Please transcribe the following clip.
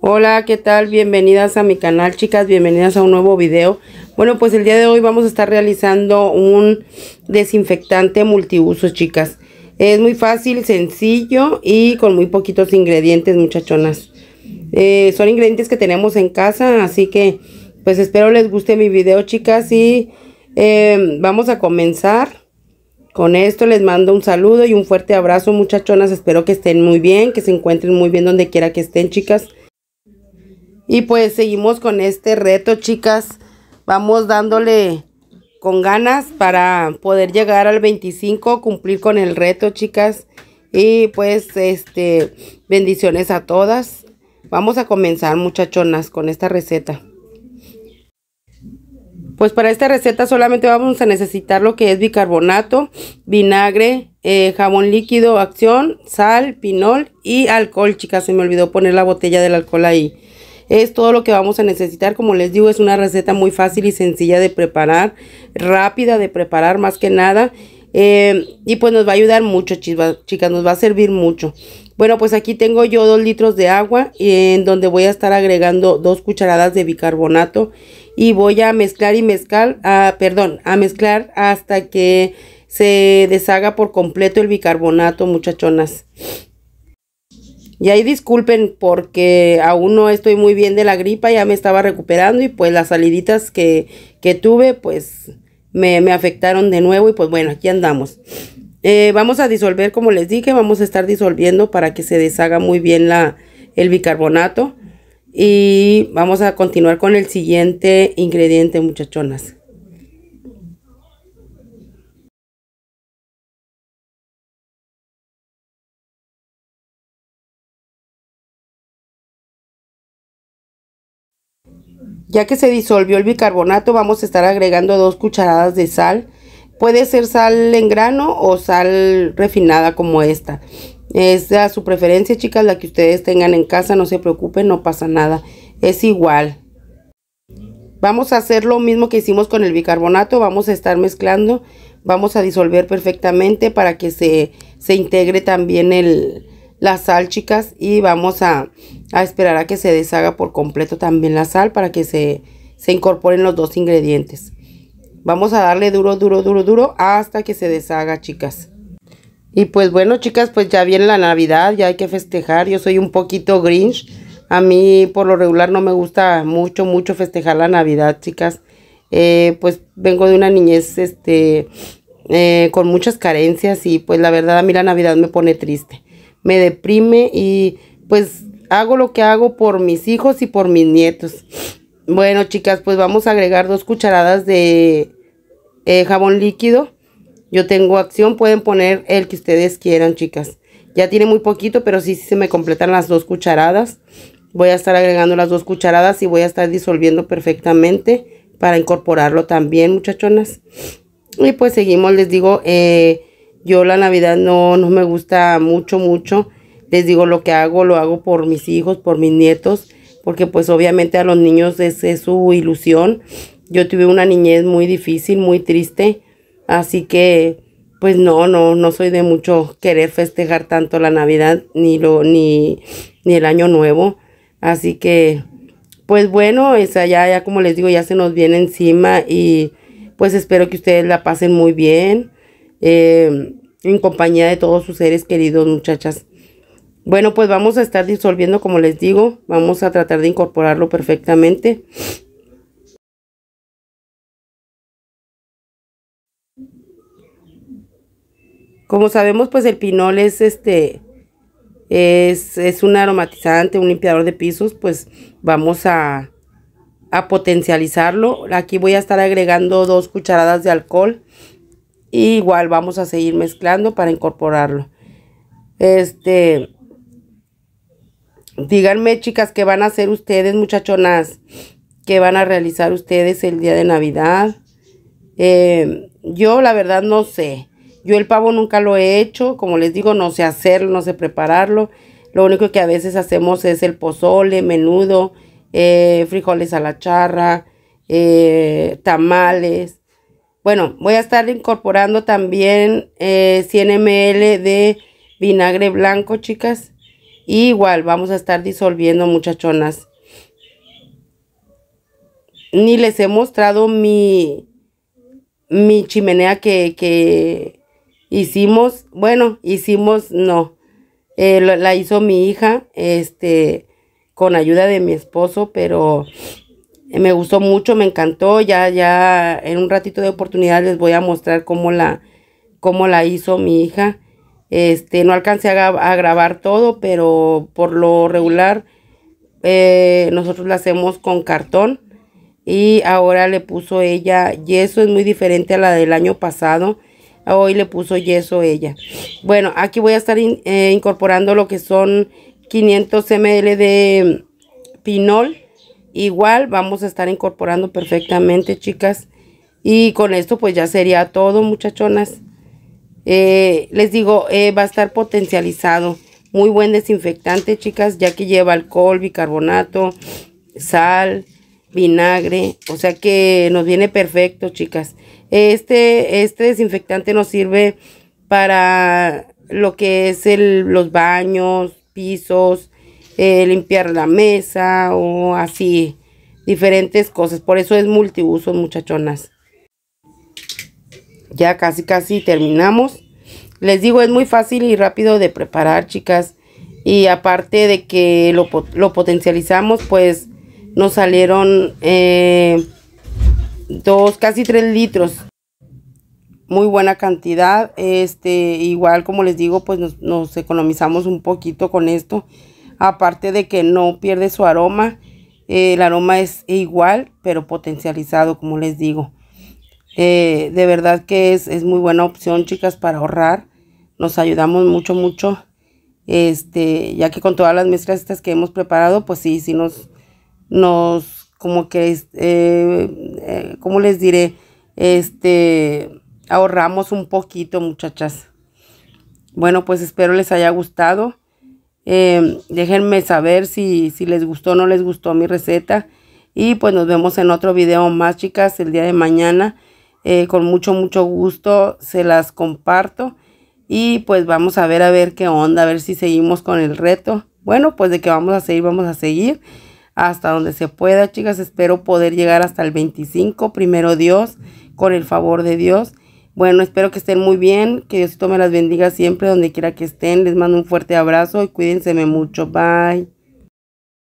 Hola, ¿qué tal? Bienvenidas a mi canal, chicas. Bienvenidas a un nuevo video. Bueno, pues el día de hoy vamos a estar realizando un desinfectante multiusos chicas. Es muy fácil, sencillo y con muy poquitos ingredientes, muchachonas. Eh, son ingredientes que tenemos en casa, así que pues espero les guste mi video, chicas. Y em, vamos a comenzar. Con esto les mando un saludo y un fuerte abrazo, muchachonas. Espero que estén muy bien, que se encuentren muy bien donde quiera que estén, chicas. Y pues seguimos con este reto, chicas. Vamos dándole con ganas para poder llegar al 25, cumplir con el reto, chicas. Y pues, este, bendiciones a todas. Vamos a comenzar, muchachonas, con esta receta. Pues para esta receta solamente vamos a necesitar lo que es bicarbonato, vinagre, eh, jabón líquido, acción, sal, pinol y alcohol, chicas. Se me olvidó poner la botella del alcohol ahí. Es todo lo que vamos a necesitar. Como les digo, es una receta muy fácil y sencilla de preparar. Rápida de preparar más que nada. Eh, y pues nos va a ayudar mucho, chicas. Nos va a servir mucho. Bueno, pues aquí tengo yo dos litros de agua. En donde voy a estar agregando dos cucharadas de bicarbonato. Y voy a mezclar y mezclar. Ah, perdón, a mezclar hasta que se deshaga por completo el bicarbonato, muchachonas. Y ahí disculpen porque aún no estoy muy bien de la gripa, ya me estaba recuperando y pues las saliditas que, tuve pues me, afectaron de nuevo y pues bueno, aquí andamos. Eh, vamos a disolver como les dije, vamos a estar disolviendo para que se deshaga muy bien la, el bicarbonato. Y vamos a continuar con el siguiente ingrediente muchachonas. Ya que se disolvió el bicarbonato vamos a estar agregando dos cucharadas de sal. Puede ser sal en grano o sal refinada como esta. Es a su preferencia chicas, la que ustedes tengan en casa, no se preocupen, no pasa nada. Es igual. Vamos a hacer lo mismo que hicimos con el bicarbonato, vamos a estar mezclando, vamos a disolver perfectamente para que se, integre también el, la sal chicas y vamos a a esperar a que se deshaga por completo también la sal para que se, incorporen los dos ingredientes. Vamos a darle duro, duro, duro, duro hasta que se deshaga, chicas. Y pues bueno, chicas, pues ya viene la Navidad, ya hay que festejar. Yo soy un poquito grinch. A mí por lo regular no me gusta mucho, mucho festejar la Navidad, chicas. Eh, pues vengo de una niñez este, eh, con muchas carencias y pues la verdad a mí la Navidad me pone triste. Me deprime y pues hago lo que hago por mis hijos y por mis nietos. Bueno, chicas, pues vamos a agregar dos cucharadas de eh, jabón líquido. Yo tengo acción, pueden poner el que ustedes quieran, chicas. Ya tiene muy poquito, pero sí, sí se me completan las dos cucharadas. Voy a estar agregando las dos cucharadas y voy a estar disolviendo perfectamente para incorporarlo también, muchachonas. Y pues seguimos, les digo, eh, yo la Navidad no, no me gusta mucho, mucho les digo lo que hago, lo hago por mis hijos, por mis nietos, porque pues obviamente a los niños es, su ilusión. Yo tuve una niñez muy difícil, muy triste, así que pues no, no, no soy de mucho querer festejar tanto la Navidad ni lo, ni, ni el Año Nuevo. Así que, pues bueno, esa ya, ya como les digo, ya se nos viene encima y pues espero que ustedes la pasen muy bien eh, en compañía de todos sus seres queridos, muchachas. Bueno, pues vamos a estar disolviendo como les digo. Vamos a tratar de incorporarlo perfectamente. Como sabemos, pues el pinol es este... Es, un aromatizante, un limpiador de pisos, pues vamos a, a potencializarlo. Aquí voy a estar agregando dos cucharadas de alcohol. Y igual vamos a seguir mezclando para incorporarlo. Este, Díganme, chicas, ¿qué van a hacer ustedes, muchachonas? ¿Qué van a realizar ustedes el día de Navidad? Em, yo, la verdad, no sé. Yo el pavo nunca lo he hecho. Como les digo, no sé hacerlo, no sé prepararlo. Lo único que a veces hacemos es el pozole, menudo, eh, frijoles a la charra, eh, tamales. Bueno, voy a estar incorporando también 100 eh, ml de vinagre blanco, chicas igual vamos a estar disolviendo muchachonas. Ni les he mostrado mi, mi chimenea que, que hicimos. Bueno, hicimos, no. Eh, la, hizo mi hija, este, con ayuda de mi esposo, pero me gustó mucho, me encantó. Ya, ya en un ratito de oportunidad les voy a mostrar cómo la, cómo la hizo mi hija. Este, no alcancé a, grabar todo, pero por lo regular eh, nosotros la hacemos con cartón. Y ahora le puso ella yeso, es muy diferente a la del año pasado. Hoy le puso yeso ella. Bueno, aquí voy a estar eh, incorporando lo que son 500 ml de pinol. Igual vamos a estar incorporando perfectamente, chicas. Y con esto pues ya sería todo, muchachonas. Eh, les digo, eh, va a estar potencializado. Muy buen desinfectante, chicas, ya que lleva alcohol, bicarbonato, sal, vinagre. O sea que nos viene perfecto, chicas. Este, este desinfectante nos sirve para lo que es el, los baños, pisos, eh, limpiar la mesa o así, diferentes cosas. Por eso es multiuso, muchachonas. Ya casi casi terminamos. Les digo, es muy fácil y rápido de preparar, chicas. Y aparte de que lo, potencializamos, pues nos salieron eh, dos, casi tres litros. Muy buena cantidad. Este, igual como les digo, pues nos, nos economizamos un poquito con esto. Aparte de que no pierde su aroma. Eh, el aroma es igual, pero potencializado, como les digo. Eh, de verdad que es, muy buena opción, chicas, para ahorrar. Nos ayudamos mucho, mucho. Este, ya que con todas las mezclas estas que hemos preparado, pues sí, sí nos, nos, como que, como eh, eh, ¿cómo les diré? Este, ahorramos un poquito, muchachas. Bueno, pues espero les haya gustado. déjenme saber si, si les gustó o no les gustó mi receta. Y pues nos vemos en otro video más, chicas, el día de mañana. Eh, con mucho, mucho gusto se las comparto. Y pues vamos a ver, a ver qué onda, a ver si seguimos con el reto. Bueno, pues de que vamos a seguir, vamos a seguir hasta donde se pueda, chicas. Espero poder llegar hasta el 25, primero Dios, con el favor de Dios. Bueno, espero que estén muy bien, que Dios me las bendiga siempre, donde quiera que estén. Les mando un fuerte abrazo y cuídense mucho. Bye.